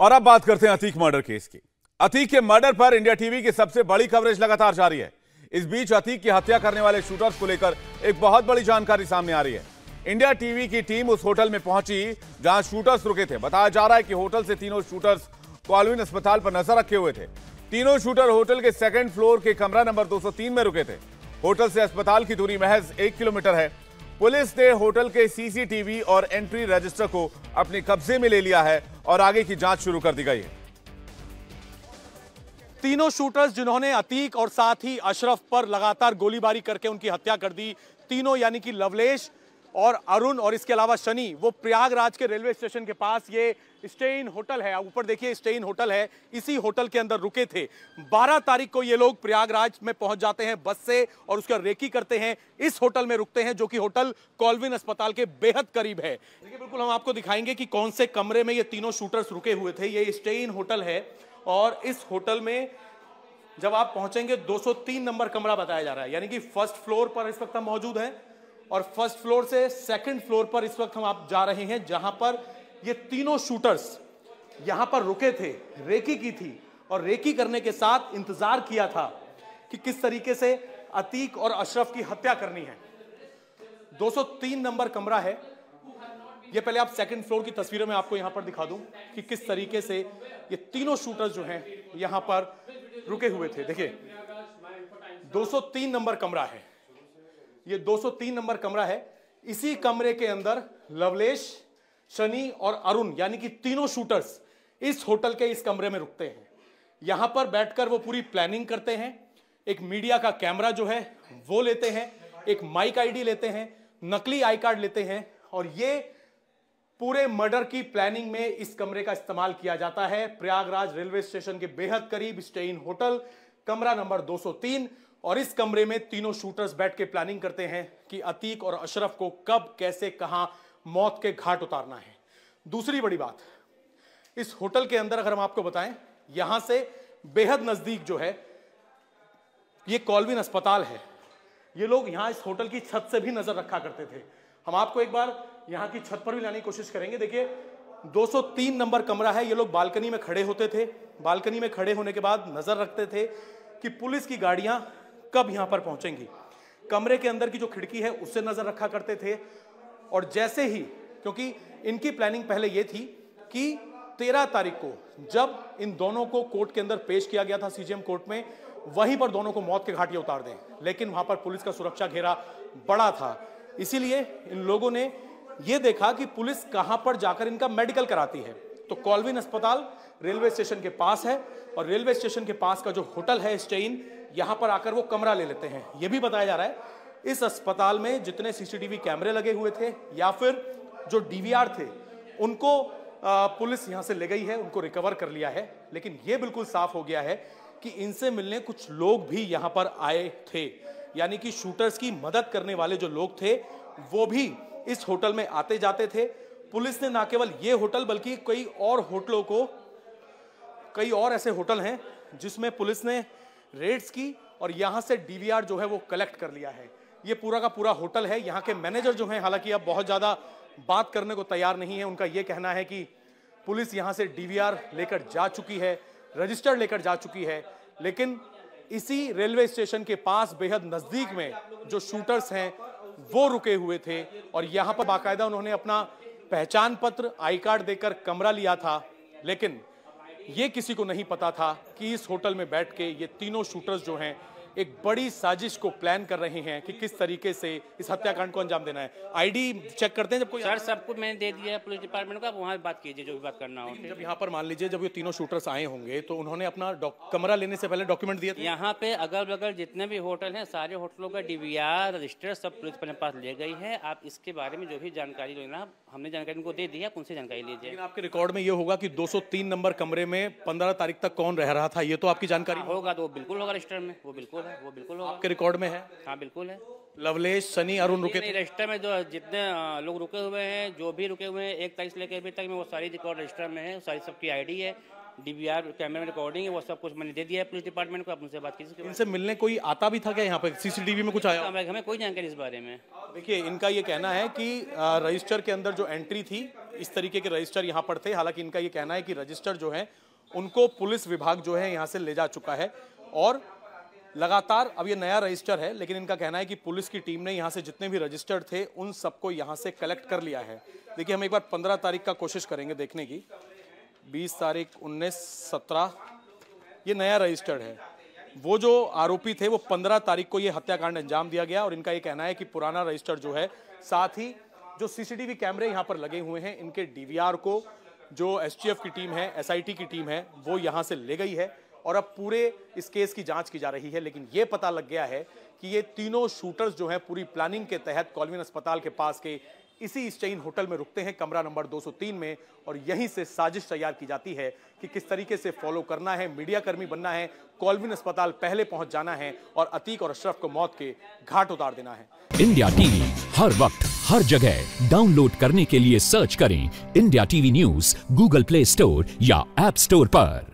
और अब बात करते हैं अतीक मर्डर केस की अतीक के मर्डर पर इंडिया टीवी की सबसे बड़ी कवरेज लगातार जारी है इस बीच अतीक की हत्या करने वाले शूटर्स को लेकर एक बहुत बड़ी जानकारी सामने आ रही है इंडिया टीवी की टीम उस होटल में पहुंची जहां शूटर्स रुके थे बताया जा रहा है कि होटल से तीनों शूटर्स कॉलविन अस्पताल पर नजर रखे हुए थे तीनों शूटर होटल के सेकेंड फ्लोर के कमरा नंबर दो में रुके थे होटल से अस्पताल की दूरी महज एक किलोमीटर है पुलिस ने होटल के सीसीटीवी और एंट्री रजिस्टर को अपने कब्जे में ले लिया है और आगे की जांच शुरू कर दी गई है तीनों शूटर्स जिन्होंने अतीक और साथ ही अशरफ पर लगातार गोलीबारी करके उनकी हत्या कर दी तीनों यानी कि लवलेश और अरुण और इसके अलावा शनि वो प्रयागराज के रेलवे स्टेशन के पास ये इन होटल है ऊपर देखिए इन होटल है इसी होटल के अंदर रुके थे 12 तारीख को ये लोग प्रयागराज में पहुंच जाते हैं बस से और उसका रेकी करते हैं इस होटल में रुकते हैं जो कि होटल कॉलविन अस्पताल के बेहद करीब है देखिए बिल्कुल हम आपको दिखाएंगे कि कौन से कमरे में ये तीनों शूटर्स रुके हुए थे ये इन होटल है और इस होटल में जब आप पहुंचेंगे 203 नंबर कमरा बताया जा रहा है यानी कि फर्स्ट फ्लोर पर इस वक्त हम मौजूद हैं और फर्स्ट फ्लोर से सेकंड फ्लोर पर इस वक्त हम आप जा रहे हैं जहां पर ये तीनों शूटर्स यहां पर रुके थे रेकी की थी और रेकी करने के साथ इंतजार किया था कि किस तरीके से अतीक और अशरफ की हत्या करनी है 203 नंबर कमरा है ये पहले आप सेकंड फ्लोर की तस्वीरों में आपको यहां पर दिखा दूं कि किस तरीके से ये तीनों शूटर्स जो हैं यहां पर रुके हुए थे देखिए 203 नंबर कमरा है ये 203 नंबर कमरा है इसी कमरे के अंदर लवलेश शनि और अरुण यानी कि तीनों शूटर्स इस होटल के इस कमरे में रुकते हैं यहां पर बैठकर वो पूरी प्लानिंग करते हैं एक मीडिया का कैमरा जो है वो लेते हैं एक माइक आईडी लेते हैं नकली आई कार्ड लेते हैं और ये पूरे मर्डर की प्लानिंग में इस कमरे का इस्तेमाल किया जाता है प्रयागराज रेलवे स्टेशन के बेहद करीब इन होटल कमरा नंबर 203 और इस कमरे में तीनों शूटर्स बैठ के प्लानिंग करते हैं कि अतीक और अशरफ को कब कैसे कहां मौत के घाट उतारना है दूसरी बड़ी बात इस होटल के अंदर अगर हम आपको बताएं यहां से बेहद नजदीक जो है ये कॉलविन अस्पताल है ये लोग यहाँ इस होटल की छत से भी नजर रखा करते थे हम आपको एक बार यहाँ की छत पर भी लाने की कोशिश करेंगे देखिए 203 नंबर कमरा है ये लोग बालकनी में खड़े होते थे बालकनी में खड़े होने के बाद नजर रखते थे कि पुलिस की गाड़ियां कब यहां पर पहुंचेंगी कमरे के अंदर की जो खिड़की है उससे नजर रखा करते थे और जैसे ही क्योंकि इनकी प्लानिंग पहले यह थी कि तेरह तारीख को जब इन दोनों को कोर्ट के अंदर पेश किया गया था सीजीएम कोर्ट में वहीं पर दोनों को मौत के घाटी उतार दें लेकिन वहां पर पुलिस का सुरक्षा घेरा बड़ा था इसीलिए इन लोगों ने यह देखा कि पुलिस कहां पर जाकर इनका मेडिकल कराती है तो कॉलविन अस्पताल रेलवे स्टेशन के पास है और रेलवे स्टेशन के पास का जो होटल है स्टेन यहाँ पर आकर वो कमरा ले लेते हैं ये भी बताया जा रहा है इस अस्पताल में जितने सीसीटीवी कैमरे लगे हुए थे या फिर जो डीवीआर थे उनको पुलिस यहाँ से ले गई है उनको रिकवर कर लिया है लेकिन ये बिल्कुल साफ हो गया है कि इनसे मिलने कुछ लोग भी यहाँ पर आए थे यानी कि शूटर्स की मदद करने वाले जो लोग थे वो भी इस होटल में आते जाते थे पुलिस ने ना केवल ये होटल बल्कि कई और होटलों को कई और ऐसे होटल हैं जिसमें पुलिस ने रेट्स की और यहाँ से डी जो है वो कलेक्ट कर लिया है ये पूरा का पूरा होटल है यहाँ के मैनेजर जो हैं हालांकि अब बहुत ज़्यादा बात करने को तैयार नहीं है उनका ये कहना है कि पुलिस यहाँ से डी लेकर जा चुकी है रजिस्टर लेकर जा चुकी है लेकिन इसी रेलवे स्टेशन के पास बेहद नज़दीक में जो शूटर्स हैं वो रुके हुए थे और यहाँ पर बाकायदा उन्होंने अपना पहचान पत्र आई कार्ड देकर कमरा लिया था लेकिन ये किसी को नहीं पता था कि इस होटल में बैठ के ये तीनों शूटर्स जो हैं एक बड़ी साजिश को प्लान कर रहे हैं कि किस तरीके से इस हत्याकांड को अंजाम देना है आईडी चेक करते हैं जब कोई सर सबको मैंने दे दिया है पुलिस डिपार्टमेंट का वहाँ बात कीजिए जो भी बात करना हो जब यहाँ पर मान लीजिए जब ये तीनों शूटर्स आए होंगे तो उन्होंने अपना कमरा लेने से पहले डॉक्यूमेंट दिया यहाँ पे अगल बगल जितने भी होटल हैं सारे होटलों का डीवीआर रजिस्टर सब पुलिस अपने पास ले गई है आप इसके बारे में जो भी जानकारी लेना हमने जानकारी उनको दे दी है आप उनसे जानकारी लीजिए आपके रिकॉर्ड में ये होगा कि 203 नंबर कमरे में 15 तारीख तक कौन रह रहा था ये तो आपकी जानकारी होगा तो बिल्कुल होगा रजिस्टर में वो बिल्कुल है आपके रिकॉर्ड में है हाँ बिल्कुल है लवलेश सनी अरुण रुके रजिस्टर में जो जितने लोग रुके हुए हैं जो भी रुके हुए हैं एक तारीख से लेकर अभी तक में वो सारी रिकॉर्ड रजिस्टर में है सारी सबकी आईडी है डीवीआर कैमरा में रिकॉर्डिंग है वो सब कुछ मैंने दे दिया है पुलिस डिपार्टमेंट को आप उनसे बात कीजिए इनसे मिलने कोई आता भी था क्या यहाँ पर सीसीटीवी में कुछ आया हमें कोई जानकारी इस बारे में देखिए इनका ये कहना है कि रजिस्टर के अंदर जो एंट्री थी इस तरीके के रजिस्टर यहाँ पर थे हालांकि इनका ये कहना है कि रजिस्टर जो है उनको पुलिस विभाग जो है यहाँ से ले जा चुका है और लगातार अब ये नया रजिस्टर है लेकिन इनका कहना है कि पुलिस की टीम ने यहाँ से जितने भी रजिस्टर्ड थे उन सबको यहाँ से कलेक्ट कर लिया है देखिए हम एक बार पंद्रह तारीख का कोशिश करेंगे देखने की बीस तारीख उन्नीस सत्रह ये नया रजिस्टर्ड है वो जो आरोपी थे वो पंद्रह तारीख को ये हत्याकांड अंजाम दिया गया और इनका ये कहना है कि पुराना रजिस्टर जो है साथ ही जो सीसीटीवी कैमरे यहाँ पर लगे हुए हैं इनके डीवीआर को जो एसटीएफ की टीम है एसआईटी की टीम है वो यहाँ से ले गई है और अब पूरे इस केस की जांच की जा रही है लेकिन ये पता लग गया है कि ये तीनों शूटर्स जो हैं पूरी प्लानिंग के तहत कॉलविन अस्पताल के पास के इसी चैन होटल में रुकते हैं कमरा नंबर 203 में और यहीं से साजिश तैयार की जाती है कि किस तरीके से फॉलो करना है मीडियाकर्मी बनना है कॉलविन अस्पताल पहले पहुंच जाना है और अतीक और अशरफ को मौत के घाट उतार देना है इंडिया टीवी हर वक्त हर जगह डाउनलोड करने के लिए सर्च करें India TV news Google Play Store या एप स्टोर पर